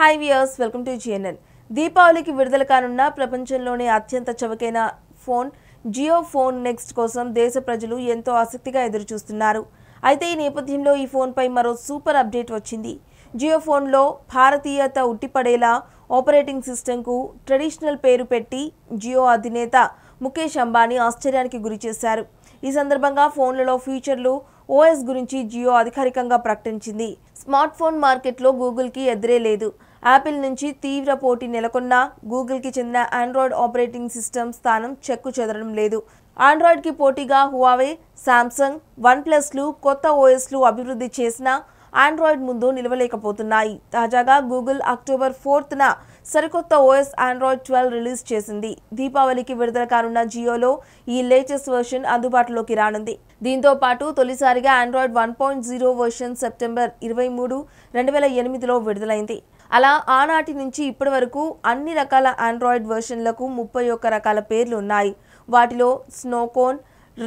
high viewers welcome to GNN దీపావళికి విడుదల కానున్న ప్రపంచంలోనే అత్యంత చవకైన ఫోన్ జియో ఫోన్ నెక్స్ట్ కోసం దేశ ప్రజలు ఎంతో ఆసక్తిగా ఎదురుచూస్తున్నారు అయితే ఈ నేపథ్యంలో ఈ ఫోన్పై మరో సూపర్ అప్డేట్ వచ్చింది జియో ఫోన్లో భారతీయత ఉట్టిపడేలా ఆపరేటింగ్ సిస్టంకు ట్రెడిషనల్ పేరు పెట్టి జియో అధినేత ముఖేష్ అంబానీ ఆశ్చర్యానికి గురిచేశారు ఈ సందర్భంగా ఫోన్లలో ఫీచర్లు ఓఎస్ గురించి జియో అధికారికంగా ప్రకటించింది స్మార్ట్ ఫోన్ మార్కెట్లో గూగుల్కి ఎదురే లేదు యాపిల్ నుంచి తీవ్ర పోటీ నెలకొన్న గూగుల్కి చెందిన ఆండ్రాయిడ్ ఆపరేటింగ్ సిస్టమ్ స్థానం చెక్కు చెదరడం లేదు ఆండ్రాయిడ్కి పోటీగా హువావే శాంసంగ్ వన్ ప్లస్లు కొత్త ఓఎస్లు అభివృద్ధి చేసిన ఆండ్రాయిడ్ ముందు నిలవలేకపోతున్నాయి తాజాగా గూగుల్ అక్టోబర్ ఫోర్త్న సరికొత్త ఓఎస్ ఆండ్రాయిడ్ ట్వెల్వ్ రిలీజ్ చేసింది దీపావళికి విడుదల కానున్న జియోలో ఈ లేటెస్ట్ వెర్షన్ అందుబాటులోకి రానుంది దీంతో పాటు తొలిసారిగా Android one point zero version September ఇరవై మూడు రెండు వేల ఎనిమిదిలో విడుదలైంది అలా ఆనాటి నుంచి ఇప్పటి వరకు అన్ని రకాల ఆండ్రాయిడ్ వెర్షన్లకు ముప్పై ఒక్క రకాల పేర్లు ఉన్నాయి వాటిలో snow cone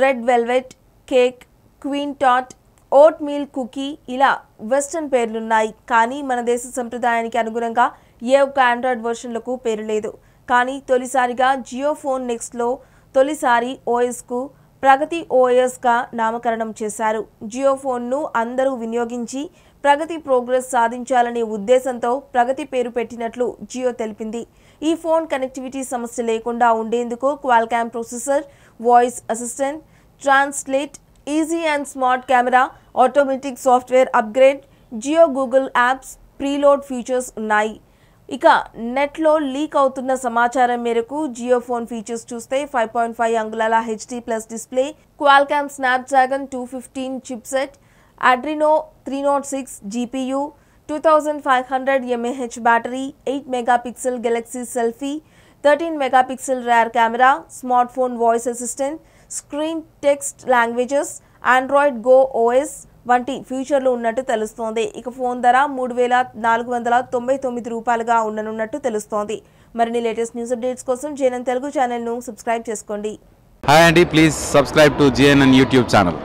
red velvet cake queen టాట్ ఓట్ మీల్ కుకీ ఇలా వెస్టర్న్ పేర్లున్నాయి కానీ మన దేశ సంప్రదాయానికి అనుగుణంగా ఏ ఒక్క ఆండ్రాయిడ్ వర్షన్లకు పేరు లేదు కానీ తొలిసారిగా జియో ఫోన్ నెక్స్ట్లో తొలిసారి ఓఎస్కు ప్రగతి ఓఎస్గా నామకరణం చేశారు జియో ఫోన్ను అందరూ వినియోగించి ప్రగతి ప్రోగ్రెస్ సాధించాలనే ఉద్దేశంతో ప్రగతి పేరు పెట్టినట్లు జియో తెలిపింది ఈ ఫోన్ కనెక్టివిటీ సమస్య లేకుండా ఉండేందుకు Qualcomm processor voice assistant translate easy and smart camera automatic software upgrade Jio Google Apps preload features नई इसका नेटलो लीक అవుతున్న సమాచారం మేరకు Jio Phone फीचर्स చూస్తే 5.5 అంగుళాల HD+ display Qualcomm Snapdragon 215 chipset Adreno 306 GPU 2500mAh battery 8 megapixel galaxy selfie 13 megapixel rear camera smart phone voice assistant screen text languages Android go OS వంటి ఫ్యూచర్లు ఉన్నట్టు తెలుస్తోంది ఇక ఫోన్ ధర మూడు వేల నాలుగు వందల తొంభై తొమ్మిది రూపాయలుగా ఉండనున్నట్టు తెలుస్తోంది మరిన్ని లేటెస్ట్ న్యూస్ అప్డేట్స్ కోసం జేఎన్ తెలుగు ఛానల్ను సబ్స్క్రైబ్ చేసుకోండి హాయ్ అండి please subscribe to JNN YouTube channel